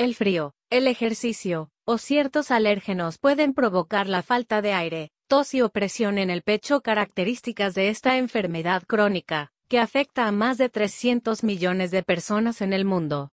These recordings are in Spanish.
El frío, el ejercicio, o ciertos alérgenos pueden provocar la falta de aire, tos y opresión en el pecho características de esta enfermedad crónica, que afecta a más de 300 millones de personas en el mundo.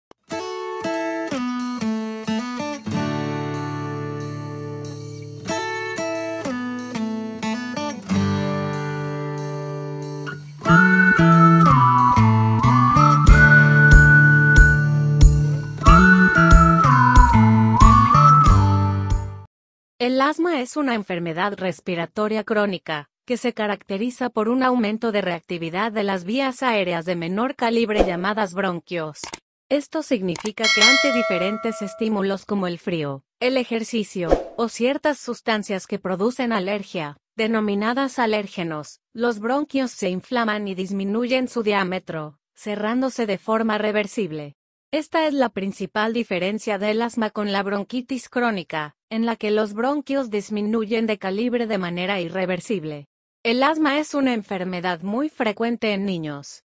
El asma es una enfermedad respiratoria crónica, que se caracteriza por un aumento de reactividad de las vías aéreas de menor calibre llamadas bronquios. Esto significa que ante diferentes estímulos como el frío, el ejercicio, o ciertas sustancias que producen alergia, denominadas alérgenos, los bronquios se inflaman y disminuyen su diámetro, cerrándose de forma reversible. Esta es la principal diferencia del asma con la bronquitis crónica, en la que los bronquios disminuyen de calibre de manera irreversible. El asma es una enfermedad muy frecuente en niños.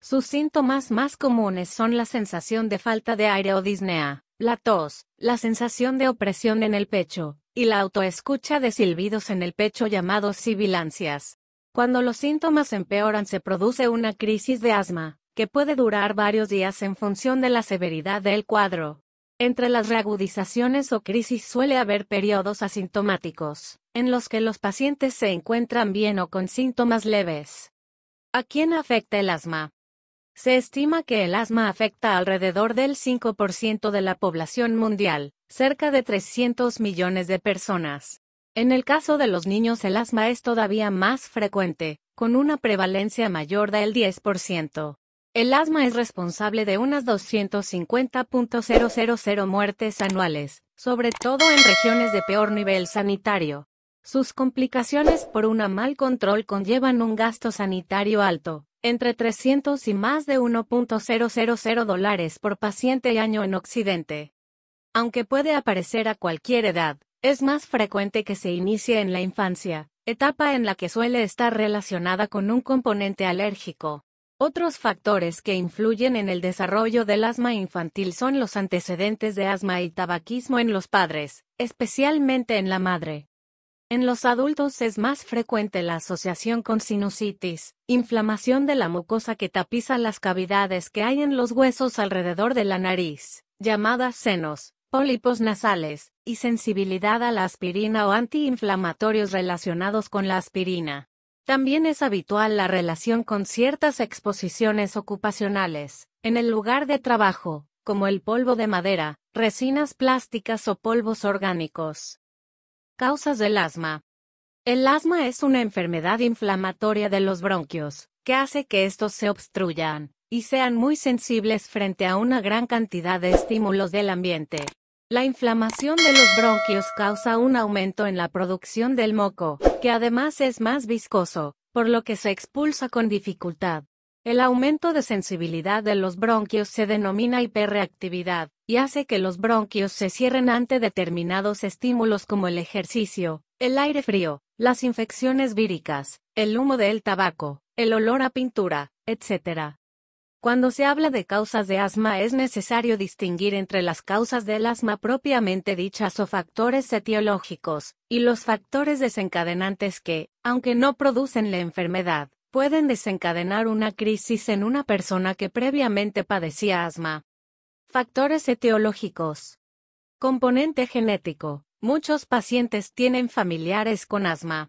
Sus síntomas más comunes son la sensación de falta de aire o disnea, la tos, la sensación de opresión en el pecho, y la autoescucha de silbidos en el pecho llamados sibilancias. Cuando los síntomas empeoran se produce una crisis de asma, que puede durar varios días en función de la severidad del cuadro. Entre las reagudizaciones o crisis suele haber periodos asintomáticos, en los que los pacientes se encuentran bien o con síntomas leves. ¿A quién afecta el asma? Se estima que el asma afecta alrededor del 5% de la población mundial, cerca de 300 millones de personas. En el caso de los niños el asma es todavía más frecuente, con una prevalencia mayor del 10%. El asma es responsable de unas 250.000 muertes anuales, sobre todo en regiones de peor nivel sanitario. Sus complicaciones por un mal control conllevan un gasto sanitario alto, entre 300 y más de 1.000 dólares por paciente y año en Occidente. Aunque puede aparecer a cualquier edad, es más frecuente que se inicie en la infancia, etapa en la que suele estar relacionada con un componente alérgico. Otros factores que influyen en el desarrollo del asma infantil son los antecedentes de asma y tabaquismo en los padres, especialmente en la madre. En los adultos es más frecuente la asociación con sinusitis, inflamación de la mucosa que tapiza las cavidades que hay en los huesos alrededor de la nariz, llamadas senos, pólipos nasales, y sensibilidad a la aspirina o antiinflamatorios relacionados con la aspirina. También es habitual la relación con ciertas exposiciones ocupacionales, en el lugar de trabajo, como el polvo de madera, resinas plásticas o polvos orgánicos. Causas del asma. El asma es una enfermedad inflamatoria de los bronquios, que hace que estos se obstruyan, y sean muy sensibles frente a una gran cantidad de estímulos del ambiente. La inflamación de los bronquios causa un aumento en la producción del moco, que además es más viscoso, por lo que se expulsa con dificultad. El aumento de sensibilidad de los bronquios se denomina hiperreactividad, y hace que los bronquios se cierren ante determinados estímulos como el ejercicio, el aire frío, las infecciones víricas, el humo del tabaco, el olor a pintura, etc. Cuando se habla de causas de asma es necesario distinguir entre las causas del asma propiamente dichas o factores etiológicos, y los factores desencadenantes que, aunque no producen la enfermedad, pueden desencadenar una crisis en una persona que previamente padecía asma. Factores etiológicos. Componente genético. Muchos pacientes tienen familiares con asma.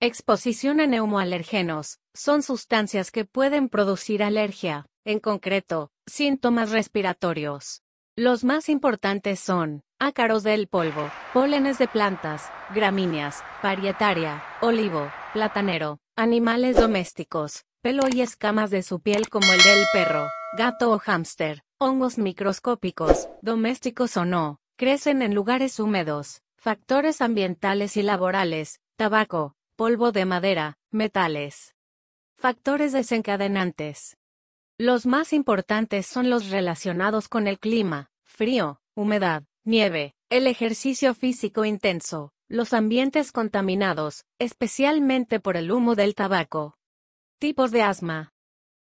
Exposición a neumoalergenos. Son sustancias que pueden producir alergia. En concreto, síntomas respiratorios. Los más importantes son ácaros del polvo, pólenes de plantas, gramíneas, parietaria, olivo, platanero, animales domésticos, pelo y escamas de su piel como el del perro, gato o hámster, hongos microscópicos, domésticos o no, crecen en lugares húmedos, factores ambientales y laborales, tabaco, polvo de madera, metales. Factores desencadenantes. Los más importantes son los relacionados con el clima, frío, humedad, nieve, el ejercicio físico intenso, los ambientes contaminados, especialmente por el humo del tabaco. Tipos de asma.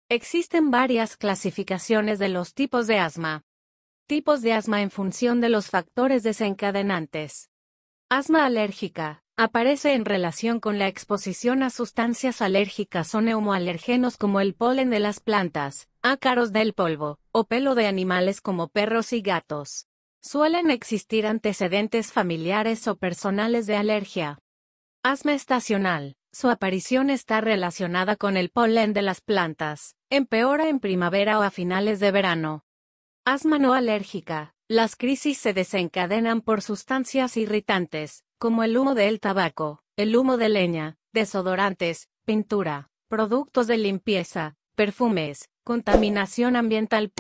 Existen varias clasificaciones de los tipos de asma. Tipos de asma en función de los factores desencadenantes. Asma alérgica, Aparece en relación con la exposición a sustancias alérgicas o neumoalergenos como el polen de las plantas, ácaros del polvo, o pelo de animales como perros y gatos. Suelen existir antecedentes familiares o personales de alergia. Asma estacional. Su aparición está relacionada con el polen de las plantas. Empeora en primavera o a finales de verano. Asma no alérgica. Las crisis se desencadenan por sustancias irritantes, como el humo del tabaco, el humo de leña, desodorantes, pintura, productos de limpieza, perfumes, contaminación ambiental.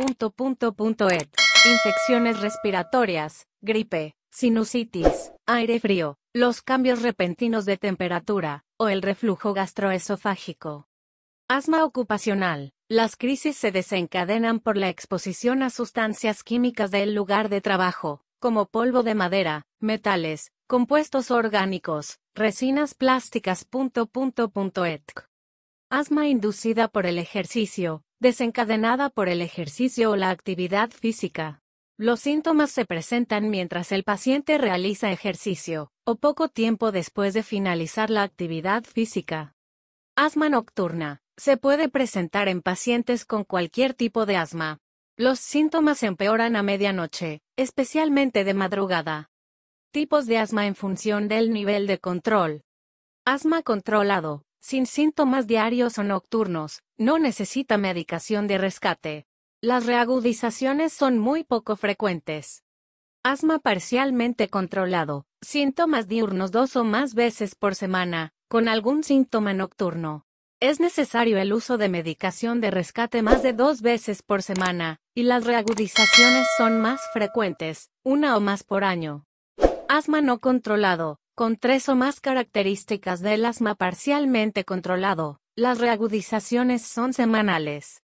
infecciones respiratorias, gripe, sinusitis, aire frío, los cambios repentinos de temperatura, o el reflujo gastroesofágico. Asma ocupacional. Las crisis se desencadenan por la exposición a sustancias químicas del lugar de trabajo, como polvo de madera, metales, compuestos orgánicos, resinas plásticas. etc. Asma inducida por el ejercicio, desencadenada por el ejercicio o la actividad física. Los síntomas se presentan mientras el paciente realiza ejercicio, o poco tiempo después de finalizar la actividad física. Asma nocturna. Se puede presentar en pacientes con cualquier tipo de asma, los síntomas empeoran a medianoche, especialmente de madrugada. Tipos de asma en función del nivel de control. Asma controlado, sin síntomas diarios o nocturnos, no necesita medicación de rescate. Las reagudizaciones son muy poco frecuentes. Asma parcialmente controlado, síntomas diurnos dos o más veces por semana, con algún síntoma nocturno. Es necesario el uso de medicación de rescate más de dos veces por semana, y las reagudizaciones son más frecuentes, una o más por año. Asma no controlado, con tres o más características del asma parcialmente controlado, las reagudizaciones son semanales.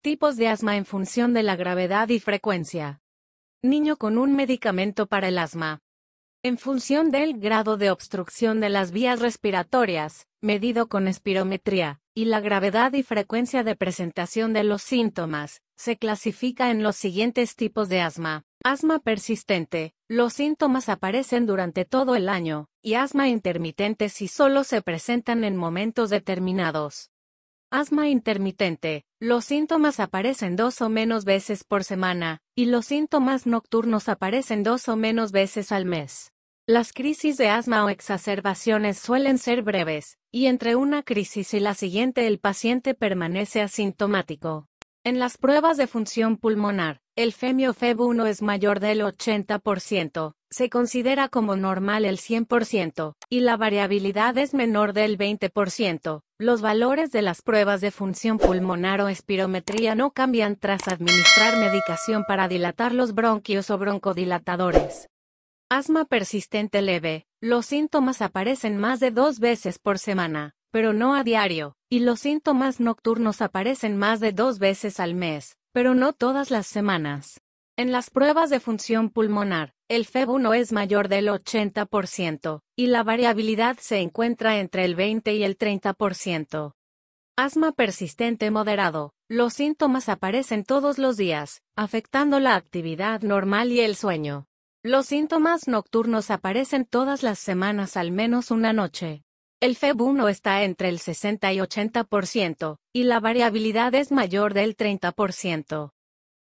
Tipos de asma en función de la gravedad y frecuencia. Niño con un medicamento para el asma. En función del grado de obstrucción de las vías respiratorias, medido con espirometría, y la gravedad y frecuencia de presentación de los síntomas, se clasifica en los siguientes tipos de asma. Asma persistente, los síntomas aparecen durante todo el año, y asma intermitente si solo se presentan en momentos determinados. Asma intermitente, los síntomas aparecen dos o menos veces por semana, y los síntomas nocturnos aparecen dos o menos veces al mes. Las crisis de asma o exacerbaciones suelen ser breves, y entre una crisis y la siguiente el paciente permanece asintomático. En las pruebas de función pulmonar, el femio FEB1 es mayor del 80%, se considera como normal el 100%, y la variabilidad es menor del 20%. Los valores de las pruebas de función pulmonar o espirometría no cambian tras administrar medicación para dilatar los bronquios o broncodilatadores. Asma persistente leve. Los síntomas aparecen más de dos veces por semana, pero no a diario, y los síntomas nocturnos aparecen más de dos veces al mes, pero no todas las semanas. En las pruebas de función pulmonar, el fev 1 es mayor del 80%, y la variabilidad se encuentra entre el 20 y el 30%. Asma persistente moderado. Los síntomas aparecen todos los días, afectando la actividad normal y el sueño. Los síntomas nocturnos aparecen todas las semanas al menos una noche. El FEB1 está entre el 60 y 80%, y la variabilidad es mayor del 30%.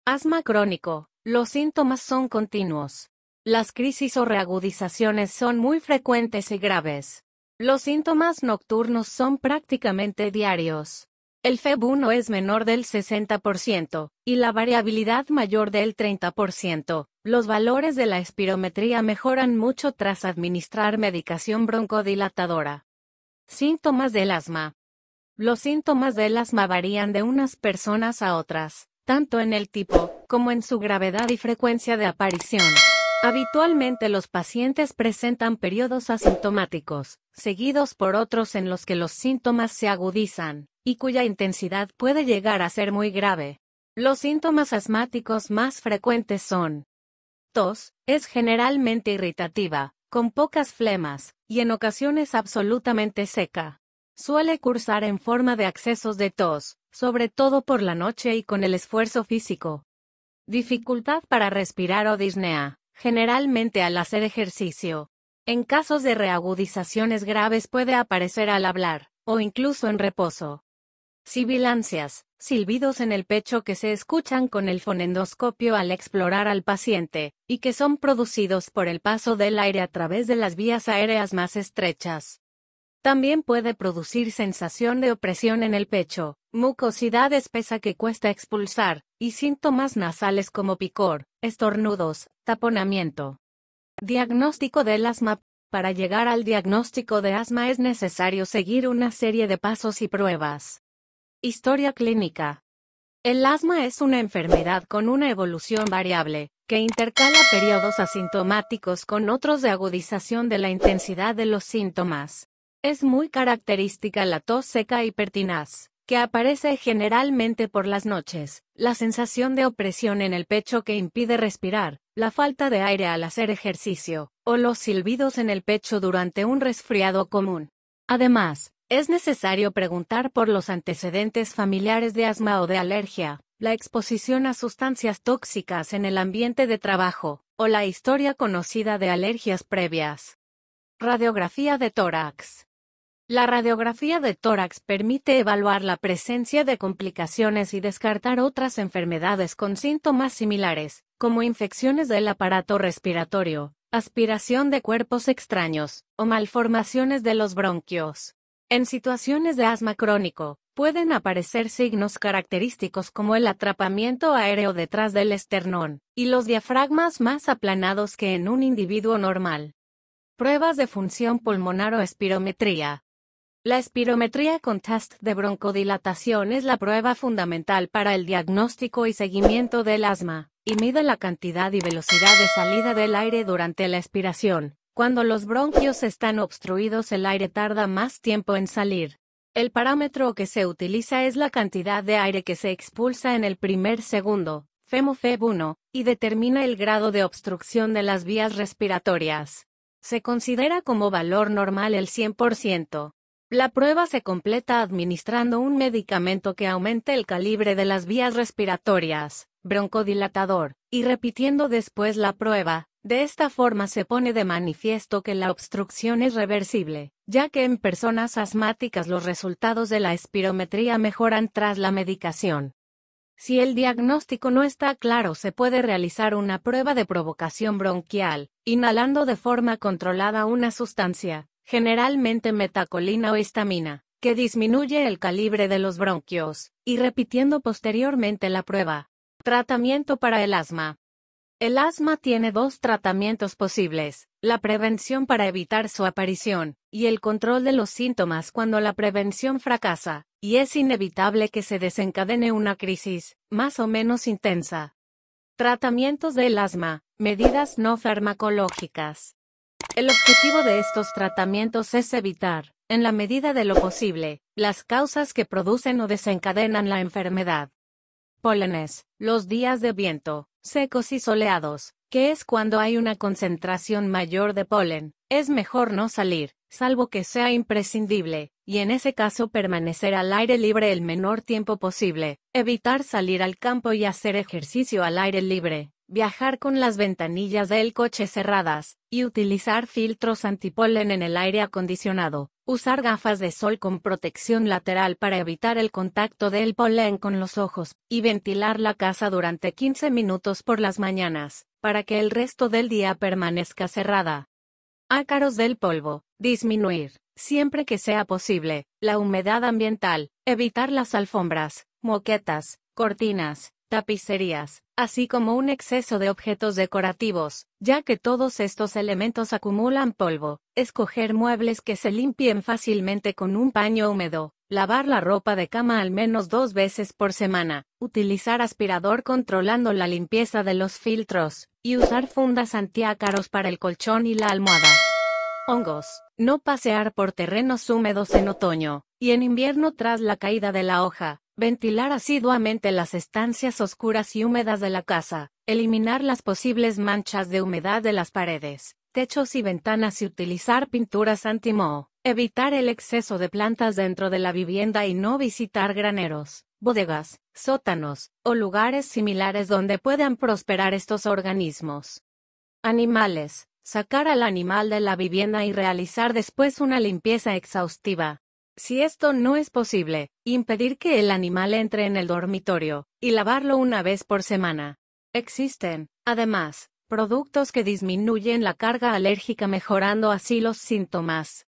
Asma crónico. Los síntomas son continuos. Las crisis o reagudizaciones son muy frecuentes y graves. Los síntomas nocturnos son prácticamente diarios. El FEB1 es menor del 60% y la variabilidad mayor del 30%. Los valores de la espirometría mejoran mucho tras administrar medicación broncodilatadora. Síntomas del asma. Los síntomas del asma varían de unas personas a otras, tanto en el tipo, como en su gravedad y frecuencia de aparición. Habitualmente los pacientes presentan periodos asintomáticos, seguidos por otros en los que los síntomas se agudizan, y cuya intensidad puede llegar a ser muy grave. Los síntomas asmáticos más frecuentes son tos, es generalmente irritativa, con pocas flemas, y en ocasiones absolutamente seca. Suele cursar en forma de accesos de tos, sobre todo por la noche y con el esfuerzo físico. Dificultad para respirar o disnea, generalmente al hacer ejercicio. En casos de reagudizaciones graves puede aparecer al hablar, o incluso en reposo. Sibilancias, silbidos en el pecho que se escuchan con el fonendoscopio al explorar al paciente, y que son producidos por el paso del aire a través de las vías aéreas más estrechas. También puede producir sensación de opresión en el pecho, mucosidad espesa que cuesta expulsar, y síntomas nasales como picor, estornudos, taponamiento. Diagnóstico del asma. Para llegar al diagnóstico de asma es necesario seguir una serie de pasos y pruebas. Historia clínica. El asma es una enfermedad con una evolución variable, que intercala periodos asintomáticos con otros de agudización de la intensidad de los síntomas. Es muy característica la tos seca y pertinaz, que aparece generalmente por las noches, la sensación de opresión en el pecho que impide respirar, la falta de aire al hacer ejercicio, o los silbidos en el pecho durante un resfriado común. Además, es necesario preguntar por los antecedentes familiares de asma o de alergia, la exposición a sustancias tóxicas en el ambiente de trabajo, o la historia conocida de alergias previas. Radiografía de tórax. La radiografía de tórax permite evaluar la presencia de complicaciones y descartar otras enfermedades con síntomas similares, como infecciones del aparato respiratorio, aspiración de cuerpos extraños, o malformaciones de los bronquios. En situaciones de asma crónico, pueden aparecer signos característicos como el atrapamiento aéreo detrás del esternón, y los diafragmas más aplanados que en un individuo normal. Pruebas de función pulmonar o espirometría, la espirometría con test de broncodilatación es la prueba fundamental para el diagnóstico y seguimiento del asma, y mide la cantidad y velocidad de salida del aire durante la expiración. Cuando los bronquios están obstruidos el aire tarda más tiempo en salir. El parámetro que se utiliza es la cantidad de aire que se expulsa en el primer segundo, FEMOFEB1, y determina el grado de obstrucción de las vías respiratorias. Se considera como valor normal el 100%. La prueba se completa administrando un medicamento que aumente el calibre de las vías respiratorias, broncodilatador, y repitiendo después la prueba. De esta forma se pone de manifiesto que la obstrucción es reversible, ya que en personas asmáticas los resultados de la espirometría mejoran tras la medicación. Si el diagnóstico no está claro, se puede realizar una prueba de provocación bronquial, inhalando de forma controlada una sustancia, generalmente metacolina o histamina, que disminuye el calibre de los bronquios, y repitiendo posteriormente la prueba. Tratamiento para el asma. El asma tiene dos tratamientos posibles, la prevención para evitar su aparición, y el control de los síntomas cuando la prevención fracasa, y es inevitable que se desencadene una crisis, más o menos intensa. Tratamientos del asma, medidas no farmacológicas. El objetivo de estos tratamientos es evitar, en la medida de lo posible, las causas que producen o desencadenan la enfermedad. Pólenes, los días de viento, secos y soleados, que es cuando hay una concentración mayor de polen, es mejor no salir, salvo que sea imprescindible, y en ese caso permanecer al aire libre el menor tiempo posible, evitar salir al campo y hacer ejercicio al aire libre, viajar con las ventanillas del coche cerradas, y utilizar filtros antipolen en el aire acondicionado, usar gafas de sol con protección lateral para evitar el contacto del polen con los ojos, y ventilar la casa durante 15 minutos por las mañanas, para que el resto del día permanezca cerrada. Ácaros del polvo, disminuir, siempre que sea posible, la humedad ambiental, evitar las alfombras, moquetas, cortinas, tapicerías, así como un exceso de objetos decorativos, ya que todos estos elementos acumulan polvo, escoger muebles que se limpien fácilmente con un paño húmedo, lavar la ropa de cama al menos dos veces por semana, utilizar aspirador controlando la limpieza de los filtros, y usar fundas antiácaros para el colchón y la almohada. Hongos. No pasear por terrenos húmedos en otoño, y en invierno tras la caída de la hoja, Ventilar asiduamente las estancias oscuras y húmedas de la casa, eliminar las posibles manchas de humedad de las paredes, techos y ventanas y utilizar pinturas anti anti-moho, evitar el exceso de plantas dentro de la vivienda y no visitar graneros, bodegas, sótanos o lugares similares donde puedan prosperar estos organismos. Animales. Sacar al animal de la vivienda y realizar después una limpieza exhaustiva, si esto no es posible, impedir que el animal entre en el dormitorio, y lavarlo una vez por semana. Existen, además, productos que disminuyen la carga alérgica mejorando así los síntomas.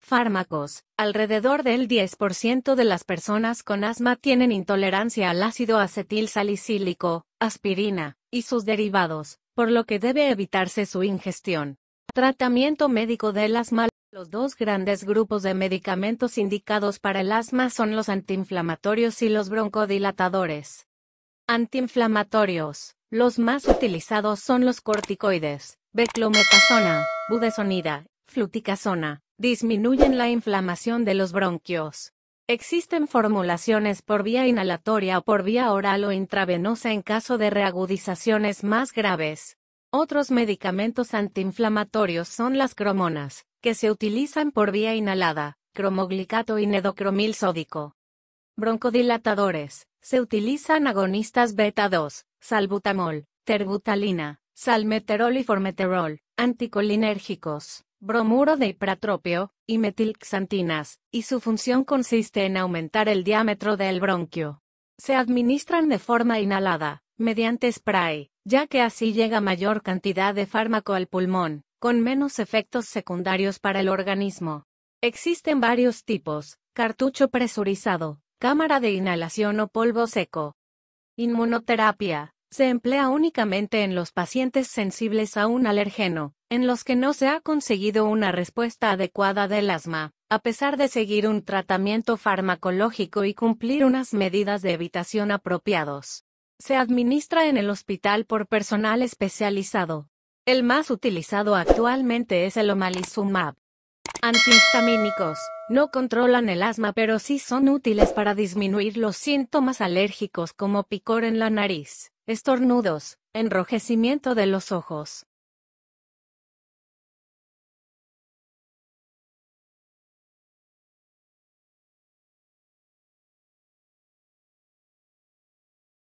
Fármacos. Alrededor del 10% de las personas con asma tienen intolerancia al ácido acetil salicílico, aspirina, y sus derivados, por lo que debe evitarse su ingestión. Tratamiento médico del asma. Los dos grandes grupos de medicamentos indicados para el asma son los antiinflamatorios y los broncodilatadores. Antiinflamatorios. Los más utilizados son los corticoides, beclometasona, budesonida, fluticasona. Disminuyen la inflamación de los bronquios. Existen formulaciones por vía inhalatoria o por vía oral o intravenosa en caso de reagudizaciones más graves. Otros medicamentos antiinflamatorios son las cromonas, que se utilizan por vía inhalada, cromoglicato y nedocromil sódico. Broncodilatadores, se utilizan agonistas beta-2, salbutamol, terbutalina, salmeterol y formeterol, anticolinérgicos, bromuro de ipratropio, y metilxantinas, y su función consiste en aumentar el diámetro del bronquio. Se administran de forma inhalada, mediante spray, ya que así llega mayor cantidad de fármaco al pulmón, con menos efectos secundarios para el organismo. Existen varios tipos, cartucho presurizado, cámara de inhalación o polvo seco. Inmunoterapia. Se emplea únicamente en los pacientes sensibles a un alergeno, en los que no se ha conseguido una respuesta adecuada del asma, a pesar de seguir un tratamiento farmacológico y cumplir unas medidas de evitación apropiados se administra en el hospital por personal especializado. El más utilizado actualmente es el omalizumab. Antihistamínicos. No controlan el asma pero sí son útiles para disminuir los síntomas alérgicos como picor en la nariz, estornudos, enrojecimiento de los ojos,